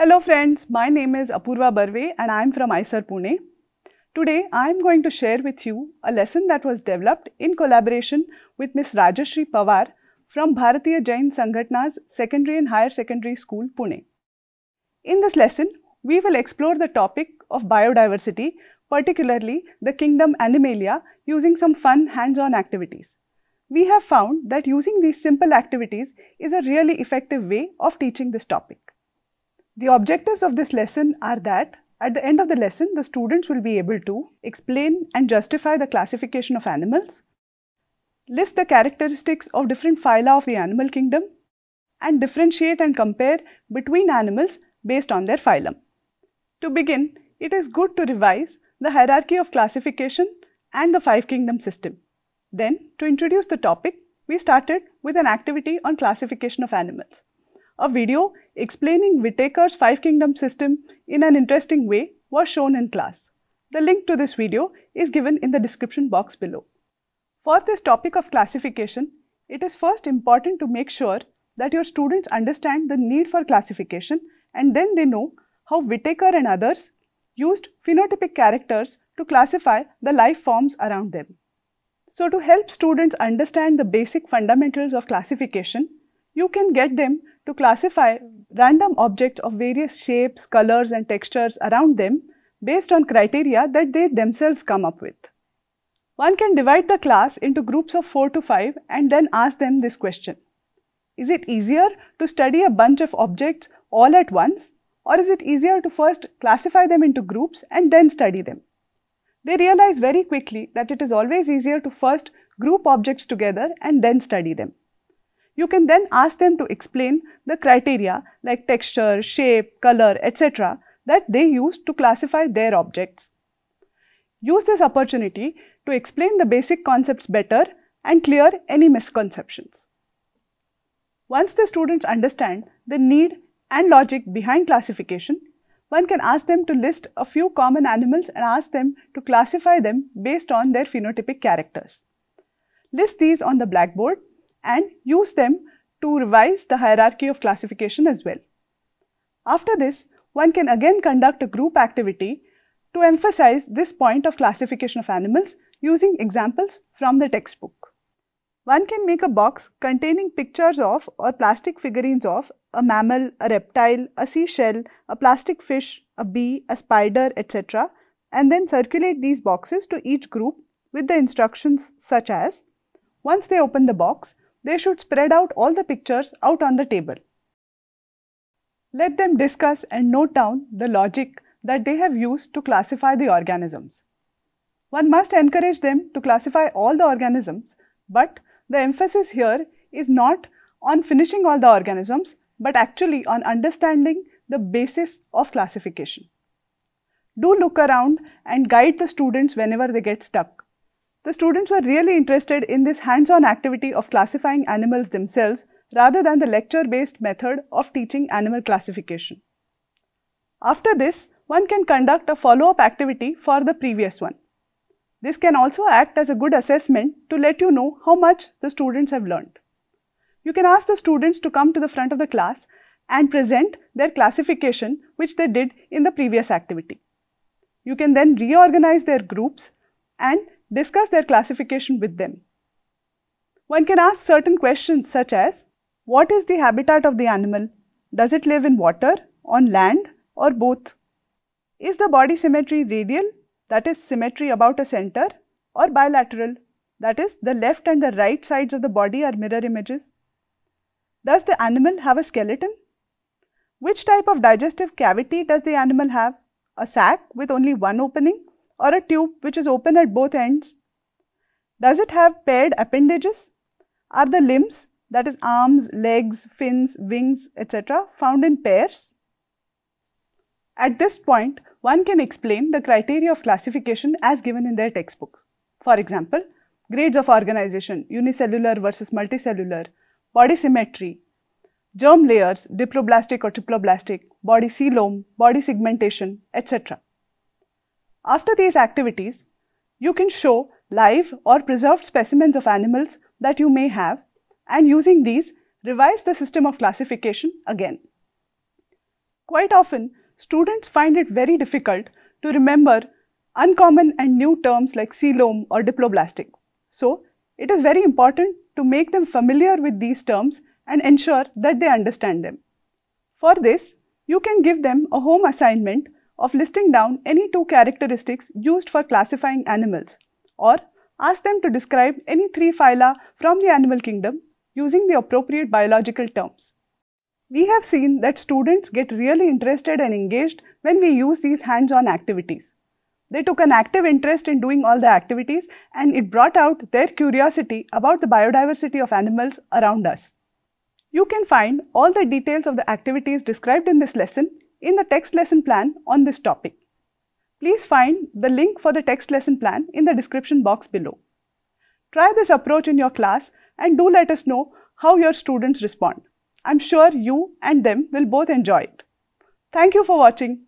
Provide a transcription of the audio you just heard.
Hello friends, my name is Apurva Barve and I am from ISER Pune. Today I am going to share with you a lesson that was developed in collaboration with Ms. Rajashri Pawar from Bharatiya Jain Sanghatna's Secondary and Higher Secondary School, Pune. In this lesson, we will explore the topic of biodiversity, particularly the kingdom Animalia using some fun hands-on activities. We have found that using these simple activities is a really effective way of teaching this topic. The objectives of this lesson are that at the end of the lesson, the students will be able to explain and justify the classification of animals, list the characteristics of different phyla of the animal kingdom, and differentiate and compare between animals based on their phylum. To begin, it is good to revise the hierarchy of classification and the five kingdom system. Then, to introduce the topic, we started with an activity on classification of animals. A video explaining Whitaker's Five Kingdom system in an interesting way was shown in class. The link to this video is given in the description box below. For this topic of classification, it is first important to make sure that your students understand the need for classification and then they know how Whitaker and others used phenotypic characters to classify the life forms around them. So to help students understand the basic fundamentals of classification, you can get them to classify random objects of various shapes, colors and textures around them based on criteria that they themselves come up with. One can divide the class into groups of 4 to 5 and then ask them this question. Is it easier to study a bunch of objects all at once or is it easier to first classify them into groups and then study them? They realize very quickly that it is always easier to first group objects together and then study them. You can then ask them to explain the criteria like texture, shape, color, etc. that they use to classify their objects. Use this opportunity to explain the basic concepts better and clear any misconceptions. Once the students understand the need and logic behind classification, one can ask them to list a few common animals and ask them to classify them based on their phenotypic characters. List these on the blackboard and use them to revise the hierarchy of classification as well. After this, one can again conduct a group activity to emphasize this point of classification of animals using examples from the textbook. One can make a box containing pictures of or plastic figurines of a mammal, a reptile, a seashell, a plastic fish, a bee, a spider, etc. and then circulate these boxes to each group with the instructions such as Once they open the box, they should spread out all the pictures out on the table. Let them discuss and note down the logic that they have used to classify the organisms. One must encourage them to classify all the organisms, but the emphasis here is not on finishing all the organisms, but actually on understanding the basis of classification. Do look around and guide the students whenever they get stuck. The students were really interested in this hands-on activity of classifying animals themselves rather than the lecture-based method of teaching animal classification. After this, one can conduct a follow-up activity for the previous one. This can also act as a good assessment to let you know how much the students have learned. You can ask the students to come to the front of the class and present their classification which they did in the previous activity. You can then reorganize their groups and discuss their classification with them. One can ask certain questions such as, what is the habitat of the animal? Does it live in water, on land or both? Is the body symmetry radial, that is symmetry about a center, or bilateral, that is the left and the right sides of the body are mirror images? Does the animal have a skeleton? Which type of digestive cavity does the animal have? A sac with only one opening or a tube which is open at both ends? Does it have paired appendages? Are the limbs, that is arms, legs, fins, wings, etc. found in pairs? At this point, one can explain the criteria of classification as given in their textbook. For example, grades of organization, unicellular versus multicellular, body symmetry, germ layers, diploblastic or triploblastic, body coelom, body segmentation, etc. After these activities, you can show live or preserved specimens of animals that you may have and using these, revise the system of classification again. Quite often, students find it very difficult to remember uncommon and new terms like coelom or diploblastic. So, it is very important to make them familiar with these terms and ensure that they understand them. For this, you can give them a home assignment of listing down any two characteristics used for classifying animals or ask them to describe any three phyla from the animal kingdom using the appropriate biological terms. We have seen that students get really interested and engaged when we use these hands-on activities. They took an active interest in doing all the activities and it brought out their curiosity about the biodiversity of animals around us. You can find all the details of the activities described in this lesson in the text lesson plan on this topic. Please find the link for the text lesson plan in the description box below. Try this approach in your class and do let us know how your students respond. I'm sure you and them will both enjoy it. Thank you for watching.